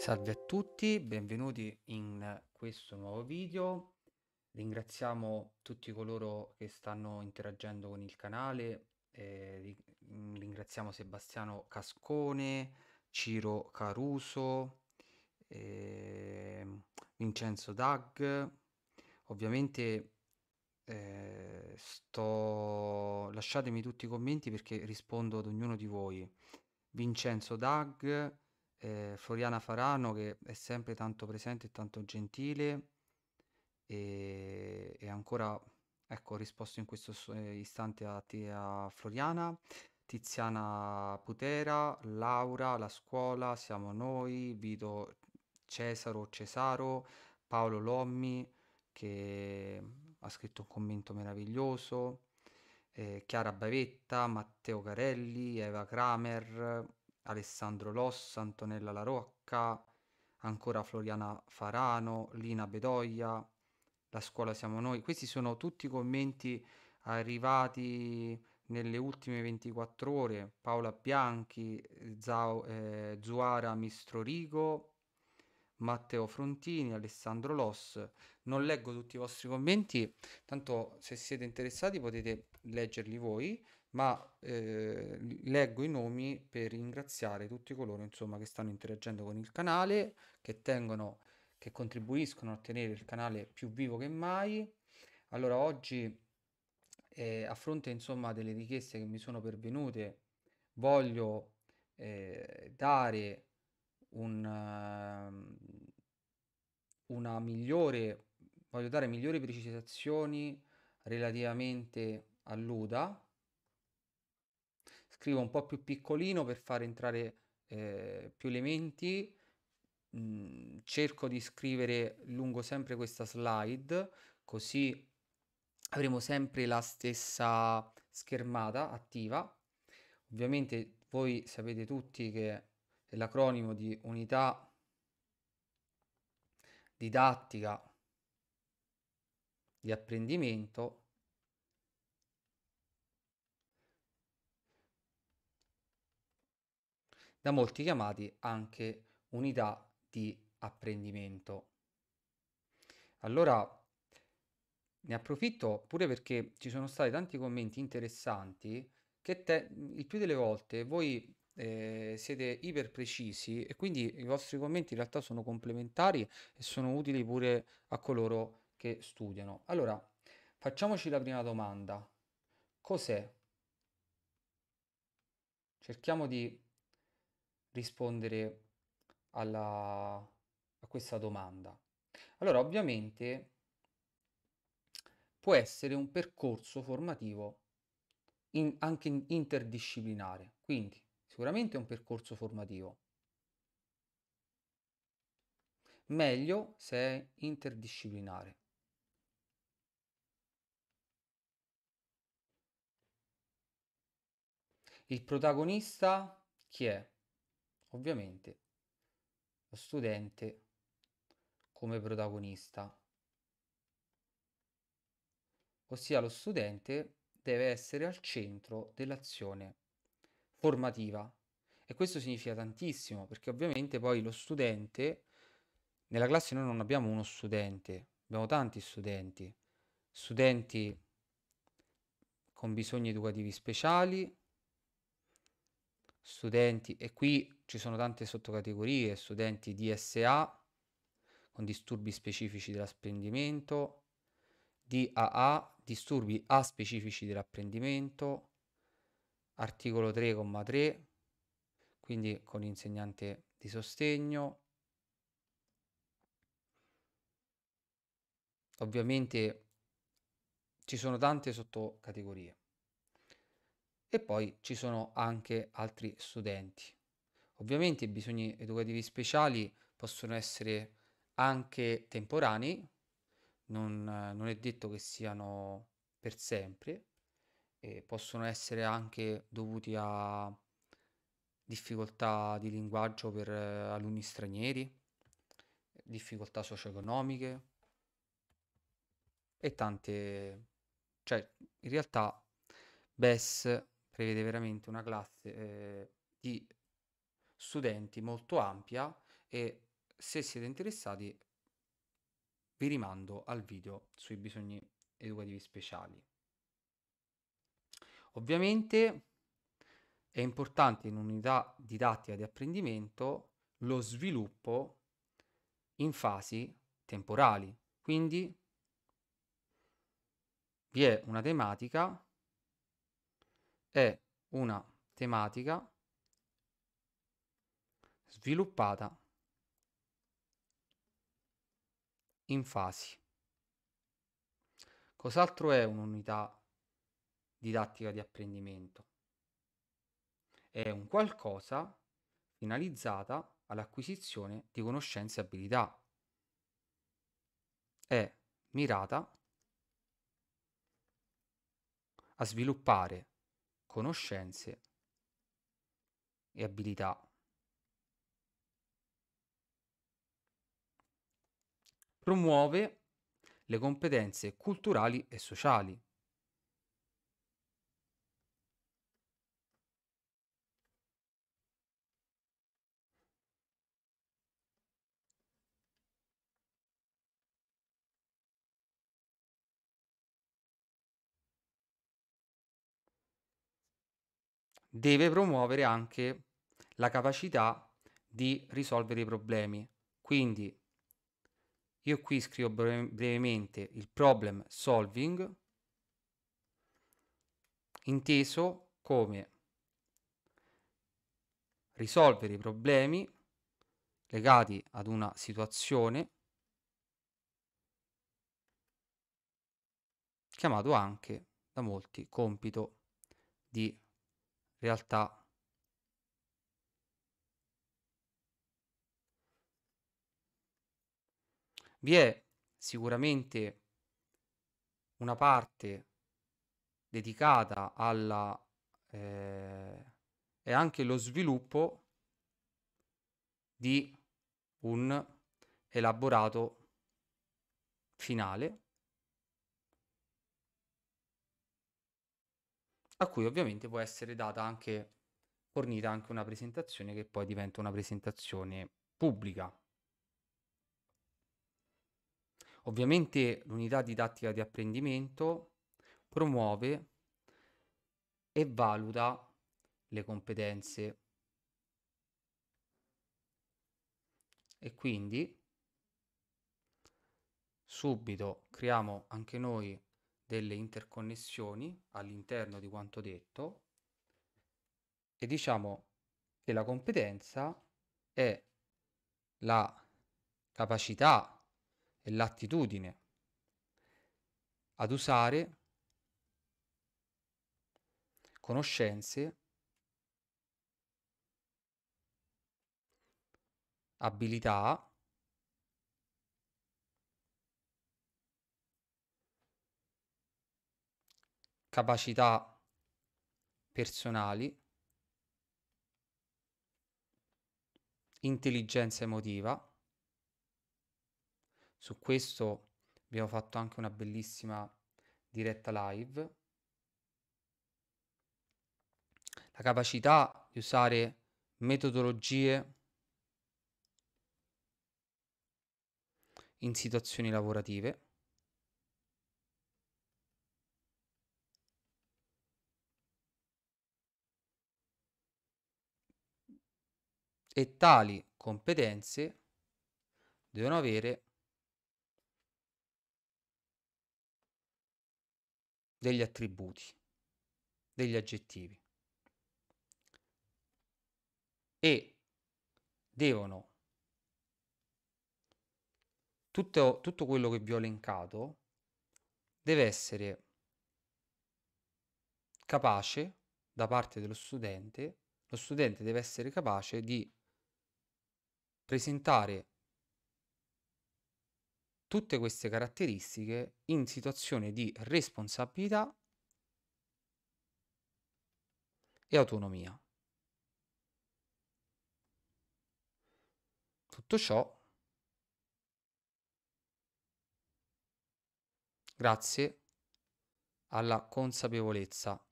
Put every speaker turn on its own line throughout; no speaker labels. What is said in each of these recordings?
Salve a tutti, benvenuti in questo nuovo video. Ringraziamo tutti coloro che stanno interagendo con il canale, eh, ringraziamo Sebastiano Cascone, Ciro Caruso, eh, Vincenzo Dag. Ovviamente eh, sto... lasciatemi tutti i commenti perché rispondo ad ognuno di voi. Vincenzo Dag, eh, Floriana Farano che è sempre tanto presente e tanto gentile e, e ancora ecco, ho risposto in questo eh, istante a, a Floriana. Tiziana Putera, Laura, la scuola, siamo noi, Vito Cesaro Cesaro, Paolo Lommi che ha scritto un commento meraviglioso, eh, Chiara Bavetta, Matteo Carelli, Eva Kramer, Alessandro Loss, Antonella La Rocca, ancora Floriana Farano, Lina Bedoia, La scuola siamo noi. Questi sono tutti i commenti arrivati nelle ultime 24 ore. Paola Bianchi, Zao, eh, Zuara Mistrorigo, Matteo Frontini, Alessandro Loss. Non leggo tutti i vostri commenti, tanto se siete interessati potete leggerli voi ma eh, leggo i nomi per ringraziare tutti coloro insomma, che stanno interagendo con il canale, che, tengono, che contribuiscono a tenere il canale più vivo che mai. Allora oggi, eh, a fronte insomma, delle richieste che mi sono pervenute, voglio eh, dare un, ehm, una migliore, voglio dare migliori precisazioni relativamente all'UDA scrivo un po' più piccolino per far entrare eh, più elementi, mh, mm, cerco di scrivere lungo sempre questa slide, così avremo sempre la stessa schermata attiva. Ovviamente voi sapete tutti che è l'acronimo di unità didattica di apprendimento da molti chiamati anche unità di apprendimento. Allora ne approfitto pure perché ci sono stati tanti commenti interessanti che te, il più delle volte voi eh, siete iper precisi e quindi i vostri commenti in realtà sono complementari e sono utili pure a coloro che studiano. Allora, facciamoci la prima domanda. Cos'è? Cerchiamo di rispondere alla, a questa domanda? Allora, ovviamente può essere un percorso formativo in, anche interdisciplinare, quindi sicuramente è un percorso formativo. Meglio se è interdisciplinare. Il protagonista chi è? ovviamente lo studente come protagonista. Ossia lo studente deve essere al centro dell'azione formativa e questo significa tantissimo perché ovviamente poi lo studente nella classe noi non abbiamo uno studente, abbiamo tanti studenti, studenti con bisogni educativi speciali, studenti e qui ci sono tante sottocategorie, studenti DSA con disturbi specifici dell'apprendimento, DAA, disturbi A specifici dell'apprendimento, articolo 3,3, quindi con insegnante di sostegno. Ovviamente ci sono tante sottocategorie e poi ci sono anche altri studenti. Ovviamente i bisogni educativi speciali possono essere anche temporanei, non, non è detto che siano per sempre, e possono essere anche dovuti a difficoltà di linguaggio per eh, alunni stranieri, difficoltà socio-economiche e tante... cioè in realtà BES prevede veramente una classe eh, di studenti molto ampia e se siete interessati vi rimando al video sui bisogni educativi speciali. Ovviamente è importante in un'unità didattica di apprendimento lo sviluppo in fasi temporali, quindi vi è una tematica, è una tematica sviluppata in fasi. Cos'altro è un'unità didattica di apprendimento? È un qualcosa finalizzata all'acquisizione di conoscenze e abilità. È mirata a sviluppare conoscenze e abilità. promuove le competenze culturali e sociali. deve promuovere anche la capacità di risolvere i problemi. Quindi io qui scrivo brevemente il problem solving, inteso come risolvere i problemi legati ad una situazione chiamato anche da molti compito di realtà Vi è sicuramente una parte dedicata alla eh, e anche lo sviluppo di un elaborato finale a cui ovviamente può essere data anche fornita anche una presentazione che poi diventa una presentazione pubblica Ovviamente l'unità didattica di apprendimento promuove e valuta le competenze e quindi subito creiamo anche noi delle interconnessioni all'interno di quanto detto e diciamo che la competenza è la capacità e l'attitudine ad usare conoscenze, abilità, capacità personali, intelligenza emotiva, su questo abbiamo fatto anche una bellissima diretta live. La capacità di usare metodologie in situazioni lavorative. E tali competenze devono avere degli attributi, degli aggettivi. E devono tutto, tutto quello che vi ho elencato deve essere capace da parte dello studente, lo studente deve essere capace di presentare tutte queste caratteristiche in situazione di responsabilità e autonomia. Tutto ciò grazie alla consapevolezza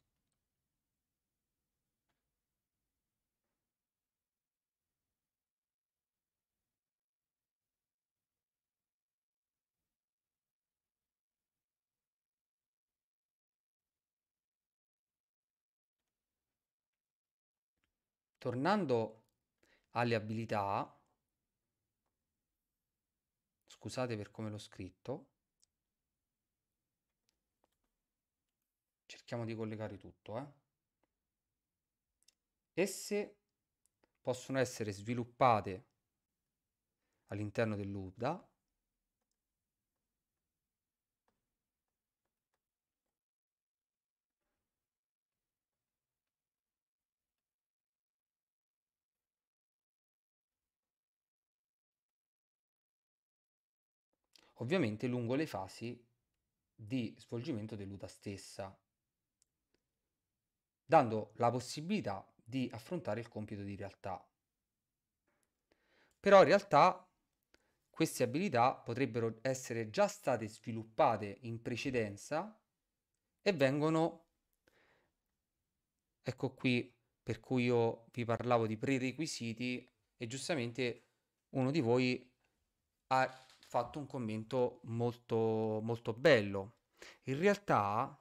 Tornando alle abilità, scusate per come l'ho scritto, cerchiamo di collegare tutto. Eh. Esse possono essere sviluppate all'interno dell'UDA ovviamente lungo le fasi di svolgimento dell'UTA stessa, dando la possibilità di affrontare il compito di realtà. Però in realtà queste abilità potrebbero essere già state sviluppate in precedenza e vengono, ecco qui per cui io vi parlavo di prerequisiti e giustamente uno di voi ha fatto un commento molto, molto bello. In realtà,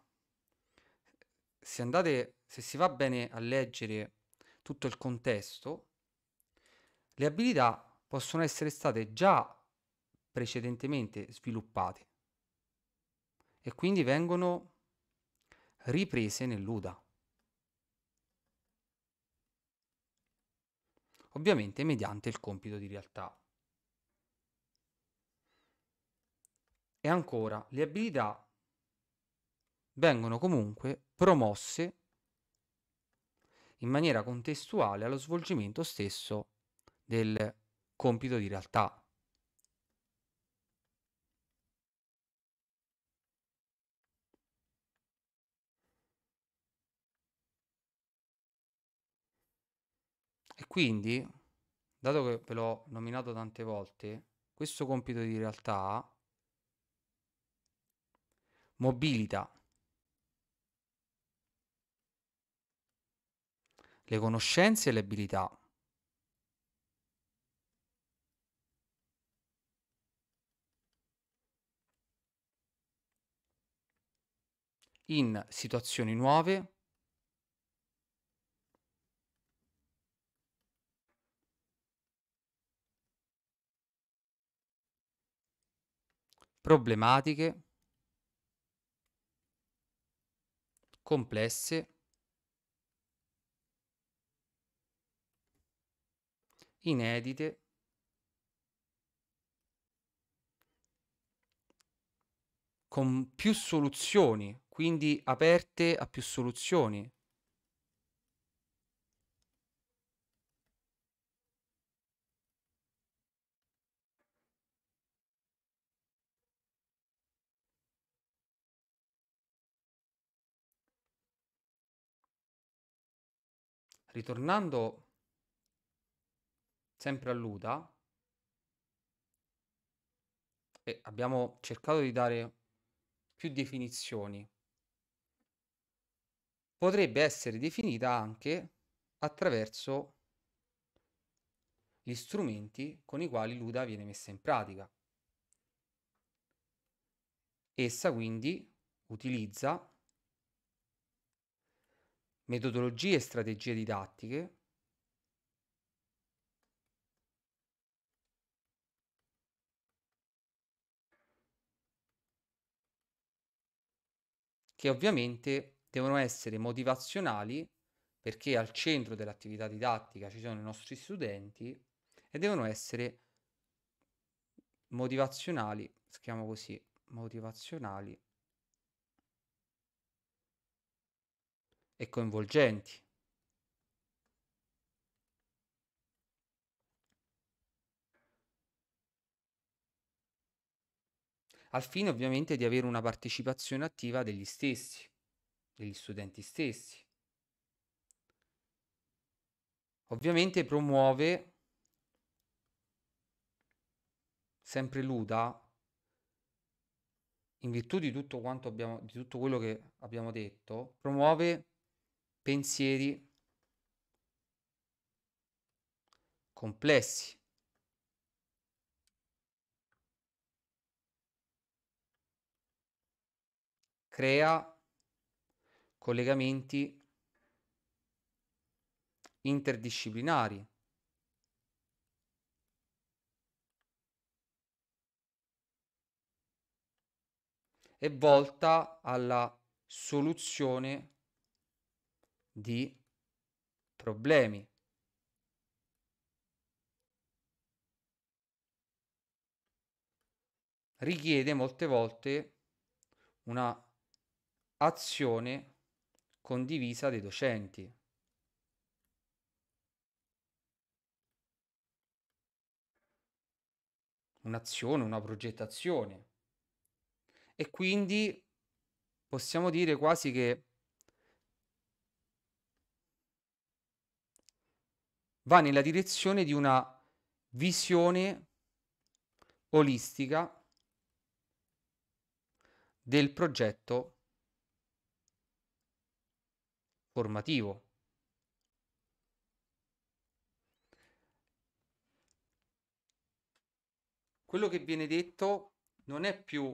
se andate, se si va bene a leggere tutto il contesto, le abilità possono essere state già precedentemente sviluppate e quindi vengono riprese nell'UDA. Ovviamente mediante il compito di realtà. E ancora, le abilità vengono comunque promosse in maniera contestuale allo svolgimento stesso del compito di realtà. E quindi, dato che ve l'ho nominato tante volte, questo compito di realtà mobilità. Le conoscenze e le abilità. in situazioni nuove problematiche complesse inedite con più soluzioni, quindi aperte a più soluzioni. ritornando sempre all'UDA, e abbiamo cercato di dare più definizioni, potrebbe essere definita anche attraverso gli strumenti con i quali l'UDA viene messa in pratica. Essa quindi utilizza metodologie e strategie didattiche, che ovviamente devono essere motivazionali perché al centro dell'attività didattica ci sono i nostri studenti e devono essere motivazionali, scriviamo così, motivazionali e coinvolgenti. al fine ovviamente di avere una partecipazione attiva degli stessi, degli studenti stessi. Ovviamente promuove sempre l'UDA in virtù di tutto, abbiamo, di tutto quello che abbiamo detto, promuove pensieri complessi. Crea collegamenti interdisciplinari. e volta alla soluzione di problemi. Richiede molte volte una azione condivisa dei docenti. Un'azione, una progettazione. E quindi possiamo dire quasi che va nella direzione di una visione olistica del progetto formativo. Quello che viene detto non è più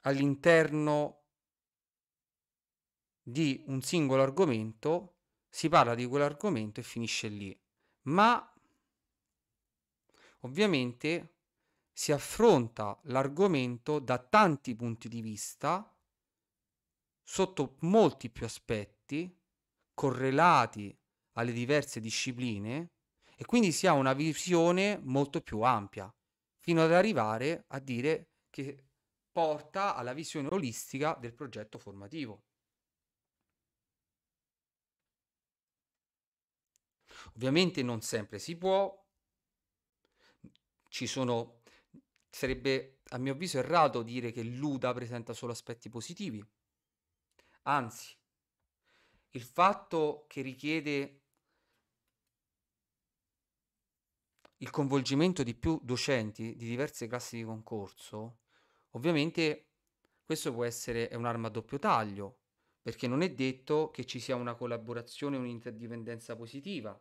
all'interno di un singolo argomento, si parla di quell'argomento e finisce lì. Ma ovviamente si affronta l'argomento da tanti punti di vista, sotto molti più aspetti, correlati alle diverse discipline, e quindi si ha una visione molto più ampia, fino ad arrivare a dire che porta alla visione olistica del progetto formativo. Ovviamente non sempre si può, ci sono, sarebbe a mio avviso errato dire che l'UDA presenta solo aspetti positivi, anzi, il fatto che richiede il coinvolgimento di più docenti di diverse classi di concorso, ovviamente questo può essere un'arma a doppio taglio, perché non è detto che ci sia una collaborazione, un'interdipendenza positiva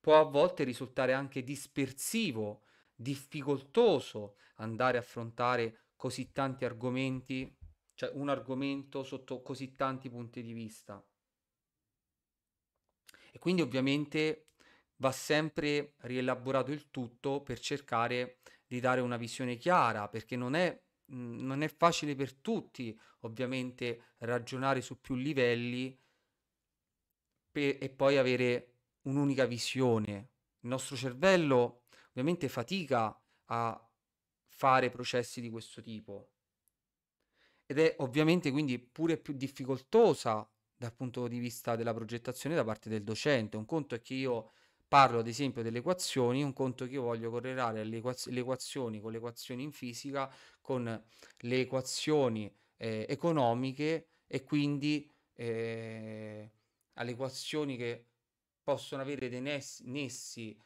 può a volte risultare anche dispersivo, difficoltoso andare a affrontare così tanti argomenti, cioè un argomento sotto così tanti punti di vista. E quindi ovviamente va sempre rielaborato il tutto per cercare di dare una visione chiara, perché non è, non è facile per tutti ovviamente ragionare su più livelli per, e poi avere un'unica visione. Il nostro cervello ovviamente fatica a fare processi di questo tipo ed è ovviamente quindi pure più difficoltosa dal punto di vista della progettazione da parte del docente. Un conto è che io parlo ad esempio delle equazioni, un conto è che io voglio correlare le, equaz- le equazioni con le equazioni in fisica, con le equazioni eh, economiche e quindi eh, alle equazioni che possono avere dei nessi,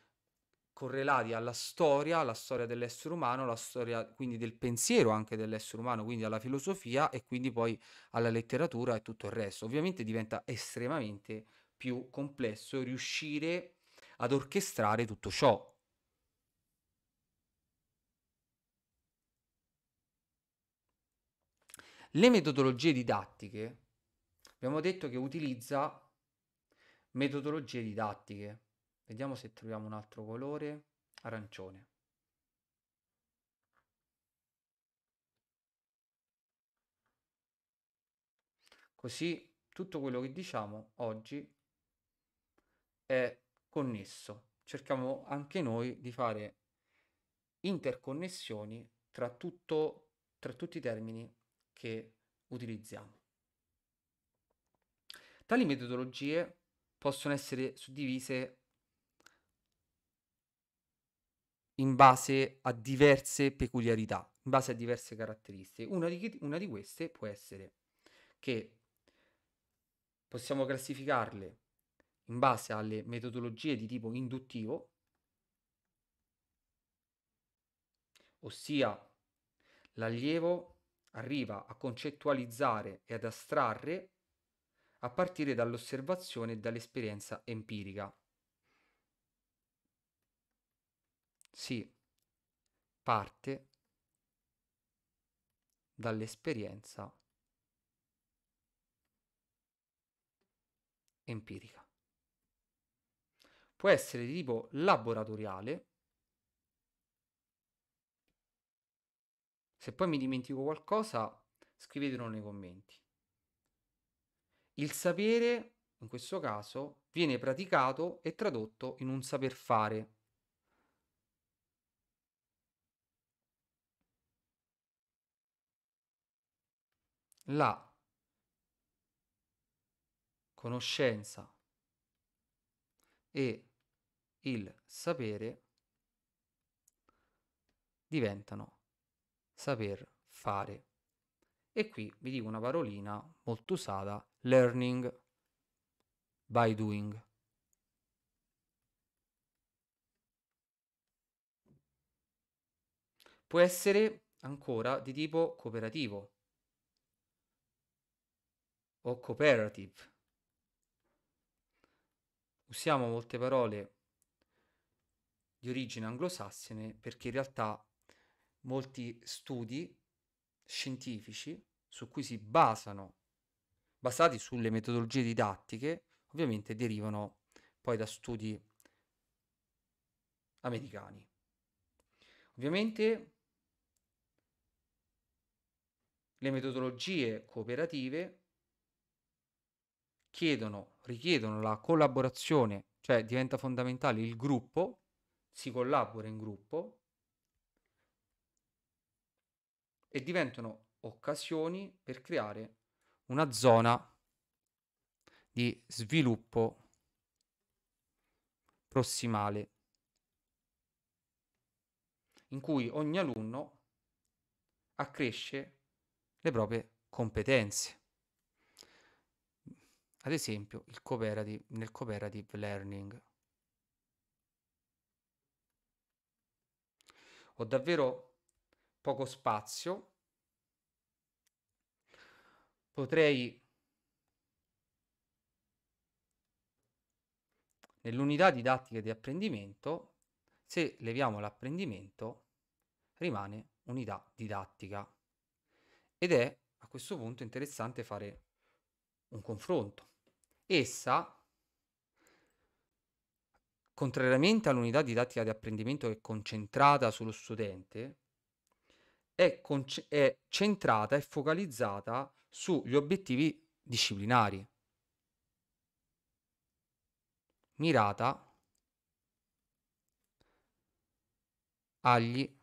correlati alla storia, alla storia dell'essere umano, la storia quindi del pensiero anche dell'essere umano, quindi alla filosofia e quindi poi alla letteratura e tutto il resto. Ovviamente diventa estremamente più complesso riuscire ad orchestrare tutto ciò. Le metodologie didattiche, abbiamo detto che utilizza Metodologie didattiche. Vediamo se troviamo un altro colore. Arancione. Così tutto quello che diciamo oggi è connesso. Cerchiamo anche noi di fare interconnessioni tra, tutto, tra tutti i termini che utilizziamo. Tali metodologie possono essere suddivise in base a diverse peculiarità, in base a diverse caratteristiche. Una di, una di queste può essere che possiamo classificarle in base alle metodologie di tipo induttivo, ossia l'allievo arriva a concettualizzare e ad astrarre a partire dall'osservazione e dall'esperienza empirica. Si parte dall'esperienza empirica. Può essere di tipo laboratoriale, Se poi mi dimentico qualcosa, scrivetelo nei commenti. Il sapere, in questo caso, viene praticato e tradotto in un saper fare. La conoscenza e il sapere diventano saper fare. E qui vi dico una parolina molto usata learning by doing. Può essere ancora di tipo cooperativo o cooperative. Usiamo molte parole di origine anglosassone perché in realtà molti studi scientifici su cui si basano basati sulle metodologie didattiche, ovviamente derivano poi da studi americani. Ovviamente le metodologie cooperative chiedono, richiedono la collaborazione, cioè diventa fondamentale il gruppo, si collabora in gruppo e diventano occasioni per creare una zona di sviluppo prossimale in cui ogni alunno accresce le proprie competenze. Ad esempio, cooperative, nel cooperative learning. Ho davvero poco spazio potrei nell'unità didattica di apprendimento, se leviamo l'apprendimento, rimane unità didattica. Ed è a questo punto interessante fare un confronto. Essa, contrariamente all'unità didattica di apprendimento che è concentrata sullo studente, è, con- è centrata e focalizzata sugli obiettivi disciplinari, mirata agli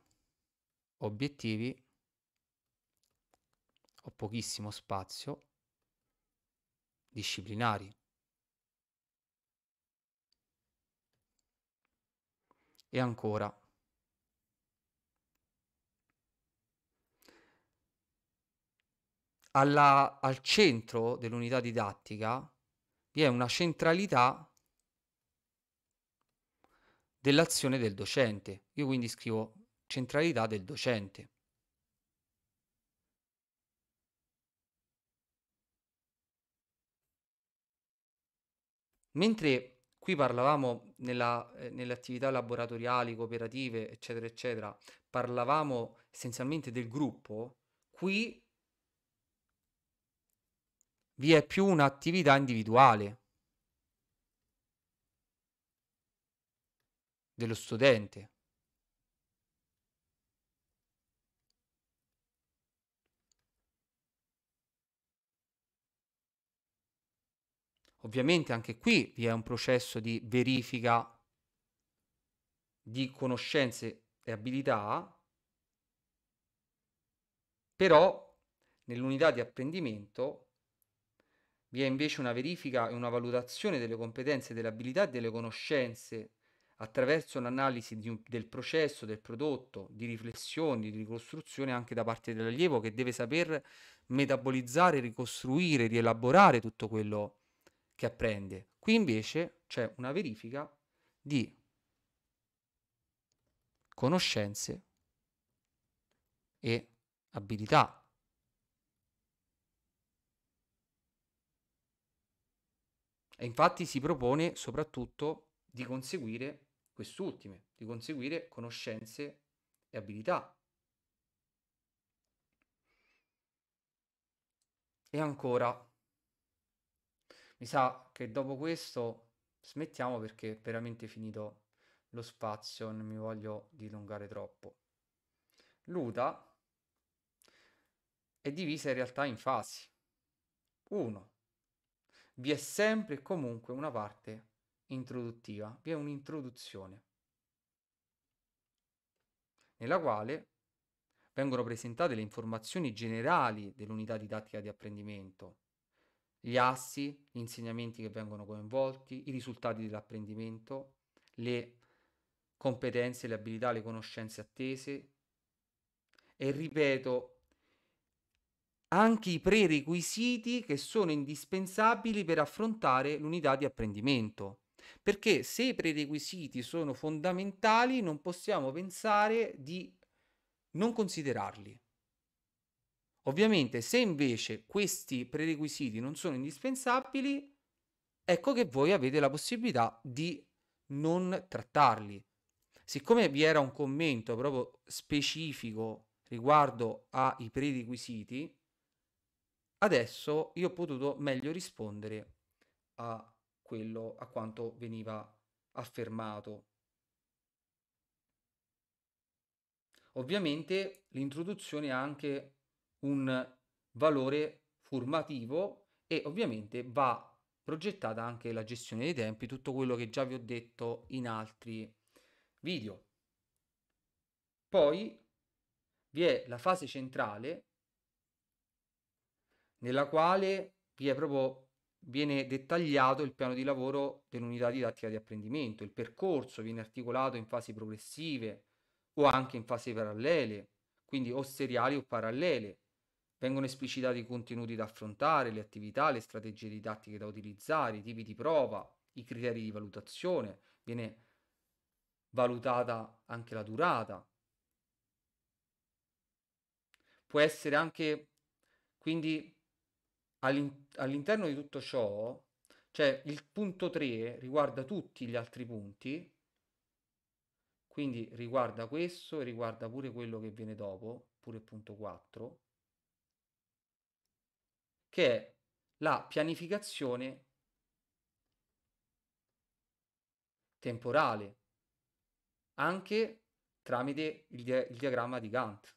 obiettivi ho pochissimo spazio disciplinari. E ancora, alla, al centro dell'unità didattica vi è una centralità dell'azione del docente. Io quindi scrivo centralità del docente. Mentre qui parlavamo nella, eh, nelle attività laboratoriali, cooperative, eccetera, eccetera, parlavamo essenzialmente del gruppo, qui vi è più un'attività individuale dello studente. Ovviamente anche qui vi è un processo di verifica di conoscenze e abilità, però nell'unità di apprendimento vi è invece una verifica e una valutazione delle competenze, delle abilità e delle conoscenze attraverso un'analisi un, del processo, del prodotto, di riflessioni, di ricostruzione anche da parte dell'allievo che deve saper metabolizzare, ricostruire, rielaborare tutto quello che apprende. Qui invece c'è una verifica di conoscenze e abilità. E infatti si propone soprattutto di conseguire quest'ultime, di conseguire conoscenze e abilità. E ancora, mi sa che dopo questo smettiamo perché è veramente finito lo spazio, non mi voglio dilungare troppo. L'UTA è divisa in realtà in fasi. 1 vi è sempre e comunque una parte introduttiva, vi è un'introduzione nella quale vengono presentate le informazioni generali dell'unità didattica di apprendimento, gli assi, gli insegnamenti che vengono coinvolti, i risultati dell'apprendimento, le competenze, le abilità, le conoscenze attese e ripeto anche i prerequisiti che sono indispensabili per affrontare l'unità di apprendimento. Perché se i prerequisiti sono fondamentali non possiamo pensare di non considerarli. Ovviamente se invece questi prerequisiti non sono indispensabili, ecco che voi avete la possibilità di non trattarli. Siccome vi era un commento proprio specifico riguardo ai prerequisiti, Adesso io ho potuto meglio rispondere a quello, a quanto veniva affermato. Ovviamente l'introduzione ha anche un valore formativo e ovviamente va progettata anche la gestione dei tempi, tutto quello che già vi ho detto in altri video. Poi vi è la fase centrale nella quale vi è proprio viene dettagliato il piano di lavoro dell'unità didattica di apprendimento, il percorso viene articolato in fasi progressive o anche in fasi parallele, quindi o seriali o parallele. Vengono esplicitati i contenuti da affrontare, le attività, le strategie didattiche da utilizzare, i tipi di prova, i criteri di valutazione, viene valutata anche la durata. Può essere anche quindi All'in- all'interno di tutto ciò, cioè il punto 3 riguarda tutti gli altri punti, quindi riguarda questo e riguarda pure quello che viene dopo, pure il punto 4, che è la pianificazione temporale, anche tramite il, dia- il diagramma di Gantt.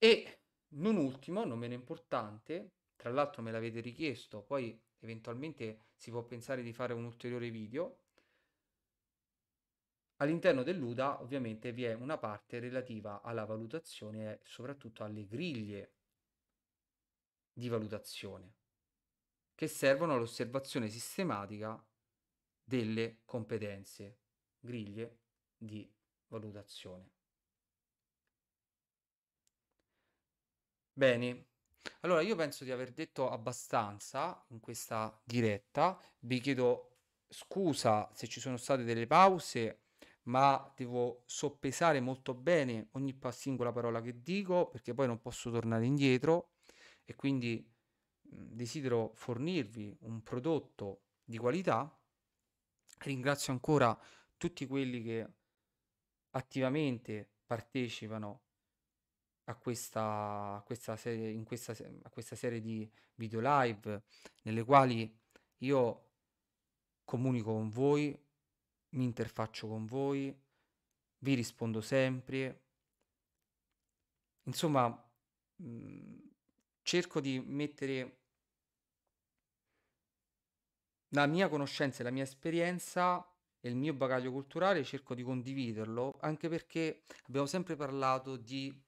E non ultimo, non meno importante, tra l'altro me l'avete richiesto, poi eventualmente si può pensare di fare un ulteriore video. All'interno dell'UDA ovviamente vi è una parte relativa alla valutazione e soprattutto alle griglie di valutazione che servono all'osservazione sistematica delle competenze, griglie di valutazione. Bene, allora io penso di aver detto abbastanza in questa diretta. Vi chiedo scusa se ci sono state delle pause, ma devo soppesare molto bene ogni singola parola che dico perché poi non posso tornare indietro e quindi desidero fornirvi un prodotto di qualità. Ringrazio ancora tutti quelli che attivamente partecipano a questa, a questa, serie, in questa, a questa serie di video live nelle quali io comunico con voi, mi interfaccio con voi, vi rispondo sempre. Insomma, mh, mhmm, cerco di mettere la mia conoscenza e la mia esperienza e il mio bagaglio culturale, cerco di condividerlo, anche perché abbiamo sempre parlato di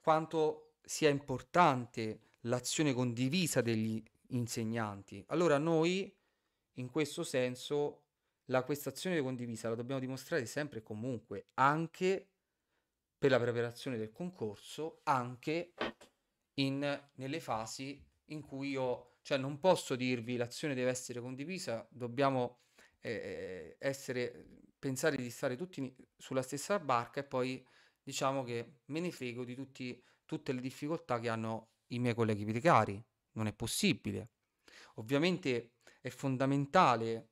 quanto sia importante l'azione condivisa degli insegnanti. Allora noi in questo senso la questa azione condivisa la dobbiamo dimostrare sempre e comunque, anche per la preparazione del concorso, anche in, nelle fasi in cui io, cioè non posso dirvi l'azione deve essere condivisa, dobbiamo eh, eh essere, pensare di stare tutti sulla stessa barca e poi diciamo che me ne frego di tutti, tutte le difficoltà che hanno i miei colleghi precari. Non è possibile. Ovviamente è fondamentale,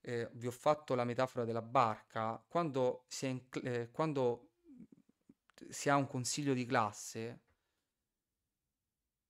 eh, vi ho fatto la metafora della barca, quando si, in, eh, quando si ha un consiglio di classe,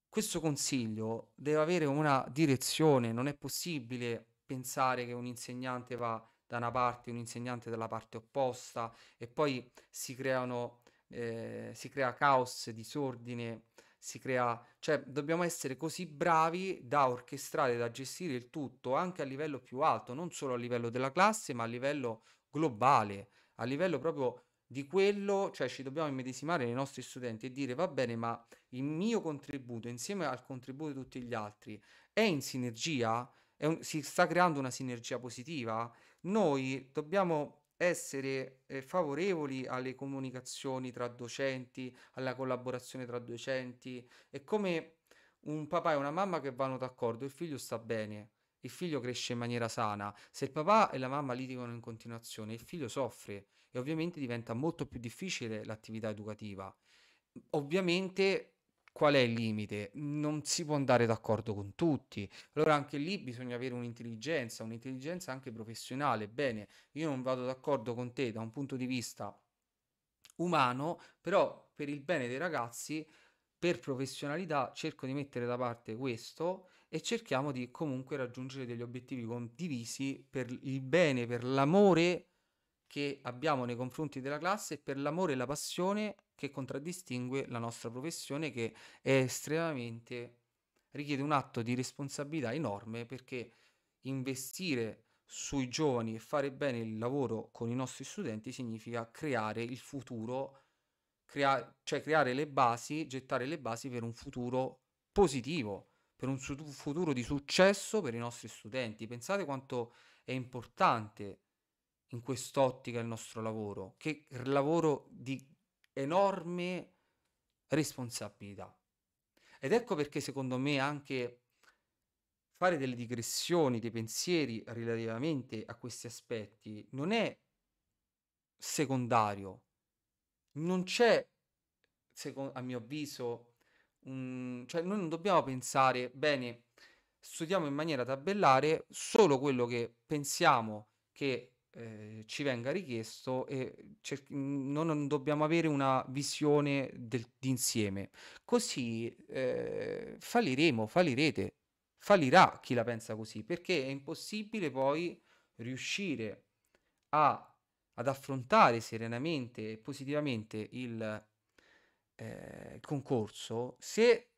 questo consiglio deve avere una direzione, non è possibile pensare che un insegnante va da una parte un insegnante dalla parte opposta e poi si creano eh, si crea caos, disordine, si crea, cioè dobbiamo essere così bravi da orchestrare, da gestire il tutto anche a livello più alto, non solo a livello della classe, ma a livello globale, a livello proprio di quello, cioè ci dobbiamo immedesimare nei nostri studenti e dire va bene, ma il mio contributo insieme al contributo di tutti gli altri è in sinergia? È un, si sta creando una sinergia positiva? noi dobbiamo essere eh, favorevoli alle comunicazioni tra docenti, alla collaborazione tra docenti. È come un papà e una mamma che vanno d'accordo, il figlio sta bene, il figlio cresce in maniera sana. Se il papà e la mamma litigano in continuazione, il figlio soffre e ovviamente diventa molto più difficile l'attività educativa. Ovviamente qual è il limite? Non si può andare d'accordo con tutti. Allora anche lì bisogna avere un'intelligenza, un'intelligenza anche professionale. Bene, io non vado d'accordo con te da un punto di vista umano, però per il bene dei ragazzi, per professionalità, cerco di mettere da parte questo e cerchiamo di comunque raggiungere degli obiettivi condivisi per il bene, per l'amore che abbiamo nei confronti della classe e per l'amore e la passione che contraddistingue la nostra professione che è estremamente richiede un atto di responsabilità enorme perché investire sui giovani e fare bene il lavoro con i nostri studenti significa creare il futuro, crea- cioè creare le basi, gettare le basi per un futuro positivo, per un su- futuro di successo per i nostri studenti. Pensate quanto è importante in quest'ottica il nostro lavoro, che lavoro di enorme responsabilità. Ed ecco perché secondo me anche fare delle digressioni, dei pensieri relativamente a questi aspetti non è secondario. Non c'è, secondo, a mio avviso, un, cioè noi non dobbiamo pensare, bene, studiamo in maniera tabellare solo quello che pensiamo che Ehm, ci venga richiesto e cer- non, non dobbiamo avere una visione del- d'insieme. Così eh, falliremo, fallirete, fallirà chi la pensa così, perché è impossibile poi riuscire a, ad affrontare serenamente e positivamente il eh, concorso se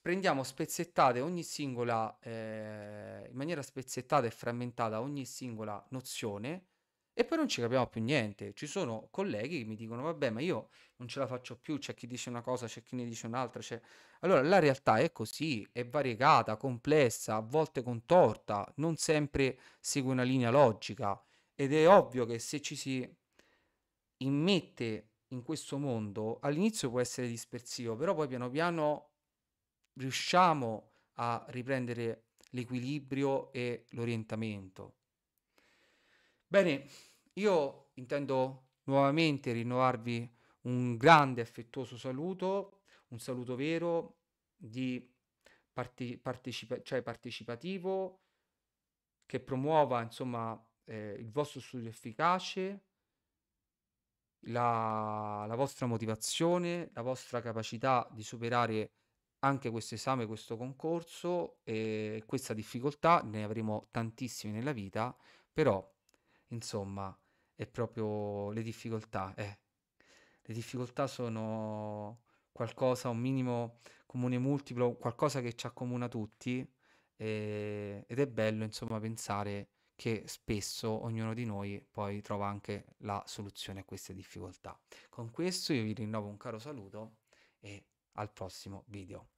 prendiamo spezzettate ogni singola, eh, in maniera spezzettata e frammentata ogni singola nozione e poi non ci capiamo più niente. Ci sono colleghi che mi dicono, vabbè, ma io non ce la faccio più, c'è chi dice una cosa, c'è chi ne dice un'altra. C'è... Allora, la realtà è così, è variegata, complessa, a volte contorta, non sempre segue una linea logica. Ed è ovvio che se ci si immette in questo mondo, all'inizio può essere dispersivo, però poi piano piano riusciamo a riprendere l'equilibrio e l'orientamento. Bene, io intendo nuovamente rinnovarvi un grande affettuoso saluto, un saluto vero di parte, partecipa, cioè partecipativo che promuova insomma eh, il vostro studio efficace, la, la vostra motivazione, la vostra capacità di superare anche questo esame, questo concorso e questa difficoltà ne avremo tantissimi nella vita, però insomma è proprio le difficoltà, eh. le difficoltà sono qualcosa, un minimo comune multiplo, qualcosa che ci accomuna tutti eh, ed è bello insomma pensare che spesso ognuno di noi poi trova anche la soluzione a queste difficoltà. Con questo io vi rinnovo un caro saluto e al prossimo video.